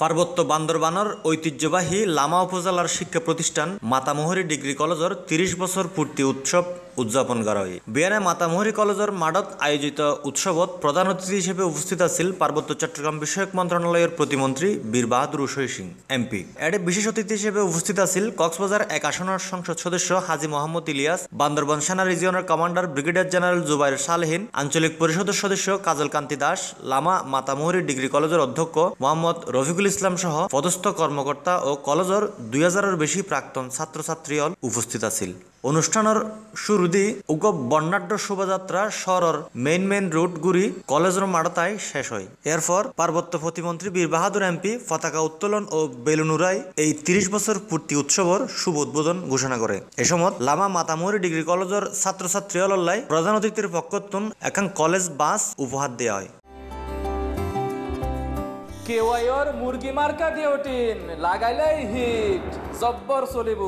পার্বত্য বান্দরবানর ঐতিহ্যবাহী লামা উপজেলার শিক্ষা প্রতিষ্ঠান মাতামোহরি ডিগ্রি কলেজের তিরিশ বছর পূর্তি উৎসব উদযাপন কৰা হয় বিয়ানে মাতামহরি কলেজৰ মাডত আয়োজিত উৎসৱত প্ৰধান অতিথি হিচাপে উপস্থিত আছিল পাৰ্বত্য চট্টগ্রাম বিষয়ক মন্ত্রণালয়ের প্ৰতিমন্ত্ৰী বীর বাহাদুর উশৈ সিং এমপি এডে বিশেষ অতিথি হিসেবে উপস্থিত আছিল কক্সবাজার এক আসনের সংসদ সদস্য হাজি মোহাম্মদ ইলিয়াস বান্দরবান সেনা রিজিয়নের commander brigadier general Zubair Salhin আঞ্চলিক পরিষদের সদস্য কাজল কান্তি দাস লামা মাতামহরি ডিগ্রি কলেজের অধ্যক্ষ মোহাম্মদ রফিকুল ইসলাম সহ পদস্থ কর্মকর্তা ও কলেজের দুই হাজারের বেশি প্রাক্তন ছাত্রছাত্রী উপস্থিত আছিল অনুষ্ঠানের শুরুদি উগ বর্ণাঢ্য শোভাযাত্রা শহরের মেইন মেইন গুড়ি কলেজের মাড়তায় শেষ হয় এরপর পার্বত্য প্রতিমন্ত্রী বীর বাহাদুর এমপি পতাকা উত্তোলন ও বেলুনুরায় এই তিরিশ বছর পূর্তি উৎসবর শুভ উদ্বোধন ঘোষণা করে এ সময় লামা মাতামুরি ডিগ্রি কলেজের ছাত্রছাত্রী অলল্লাই প্রধান অতিথির পক্ষতুন এখন কলেজ বাস উপহার দেওয়া হয় কেওয়াইর মুরগি মার্কা দিওটিন লাগাইলাই হিট জব্বর চলিব